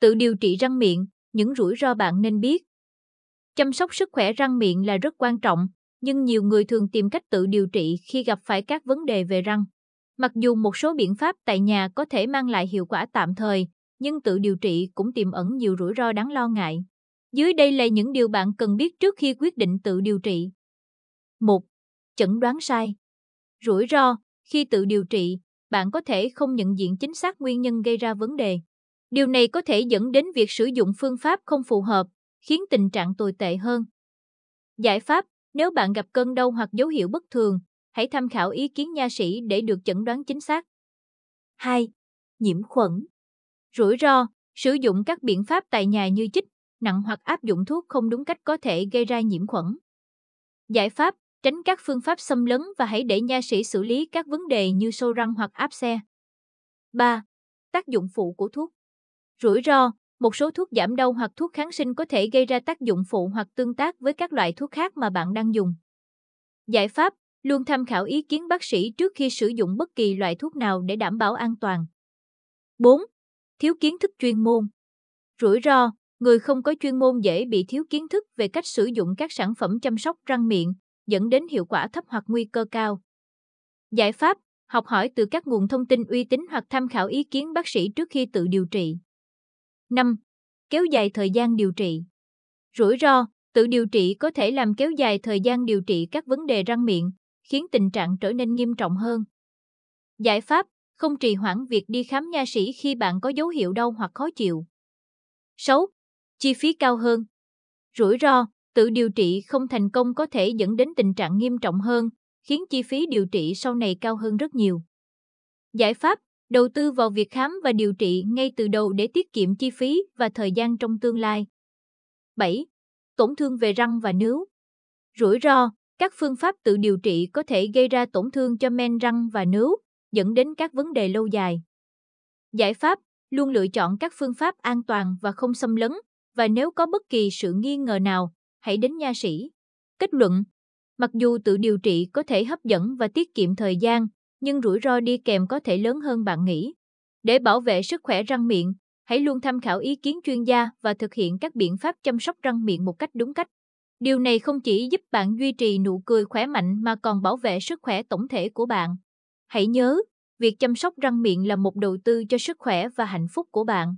Tự điều trị răng miệng, những rủi ro bạn nên biết. Chăm sóc sức khỏe răng miệng là rất quan trọng, nhưng nhiều người thường tìm cách tự điều trị khi gặp phải các vấn đề về răng. Mặc dù một số biện pháp tại nhà có thể mang lại hiệu quả tạm thời, nhưng tự điều trị cũng tiềm ẩn nhiều rủi ro đáng lo ngại. Dưới đây là những điều bạn cần biết trước khi quyết định tự điều trị. 1. Chẩn đoán sai. Rủi ro khi tự điều trị, bạn có thể không nhận diện chính xác nguyên nhân gây ra vấn đề. Điều này có thể dẫn đến việc sử dụng phương pháp không phù hợp, khiến tình trạng tồi tệ hơn. Giải pháp, nếu bạn gặp cơn đau hoặc dấu hiệu bất thường, hãy tham khảo ý kiến nha sĩ để được chẩn đoán chính xác. 2. Nhiễm khuẩn. Rủi ro, sử dụng các biện pháp tại nhà như chích, nặng hoặc áp dụng thuốc không đúng cách có thể gây ra nhiễm khuẩn. Giải pháp, tránh các phương pháp xâm lấn và hãy để nha sĩ xử lý các vấn đề như sâu răng hoặc áp xe. 3. Tác dụng phụ của thuốc Rủi ro, một số thuốc giảm đau hoặc thuốc kháng sinh có thể gây ra tác dụng phụ hoặc tương tác với các loại thuốc khác mà bạn đang dùng. Giải pháp, luôn tham khảo ý kiến bác sĩ trước khi sử dụng bất kỳ loại thuốc nào để đảm bảo an toàn. 4. Thiếu kiến thức chuyên môn. Rủi ro, người không có chuyên môn dễ bị thiếu kiến thức về cách sử dụng các sản phẩm chăm sóc răng miệng, dẫn đến hiệu quả thấp hoặc nguy cơ cao. Giải pháp, học hỏi từ các nguồn thông tin uy tín hoặc tham khảo ý kiến bác sĩ trước khi tự điều trị. 5. Kéo dài thời gian điều trị. Rủi ro, tự điều trị có thể làm kéo dài thời gian điều trị các vấn đề răng miệng, khiến tình trạng trở nên nghiêm trọng hơn. Giải pháp, không trì hoãn việc đi khám nha sĩ khi bạn có dấu hiệu đau hoặc khó chịu. 6. Chi phí cao hơn. Rủi ro, tự điều trị không thành công có thể dẫn đến tình trạng nghiêm trọng hơn, khiến chi phí điều trị sau này cao hơn rất nhiều. Giải pháp, đầu tư vào việc khám và điều trị ngay từ đầu để tiết kiệm chi phí và thời gian trong tương lai. 7. Tổn thương về răng và nướu. Rủi ro, các phương pháp tự điều trị có thể gây ra tổn thương cho men răng và nướu, dẫn đến các vấn đề lâu dài. Giải pháp, luôn lựa chọn các phương pháp an toàn và không xâm lấn, và nếu có bất kỳ sự nghi ngờ nào, hãy đến nha sĩ. Kết luận, mặc dù tự điều trị có thể hấp dẫn và tiết kiệm thời gian, nhưng rủi ro đi kèm có thể lớn hơn bạn nghĩ. Để bảo vệ sức khỏe răng miệng, hãy luôn tham khảo ý kiến chuyên gia và thực hiện các biện pháp chăm sóc răng miệng một cách đúng cách. Điều này không chỉ giúp bạn duy trì nụ cười khỏe mạnh mà còn bảo vệ sức khỏe tổng thể của bạn. Hãy nhớ, việc chăm sóc răng miệng là một đầu tư cho sức khỏe và hạnh phúc của bạn.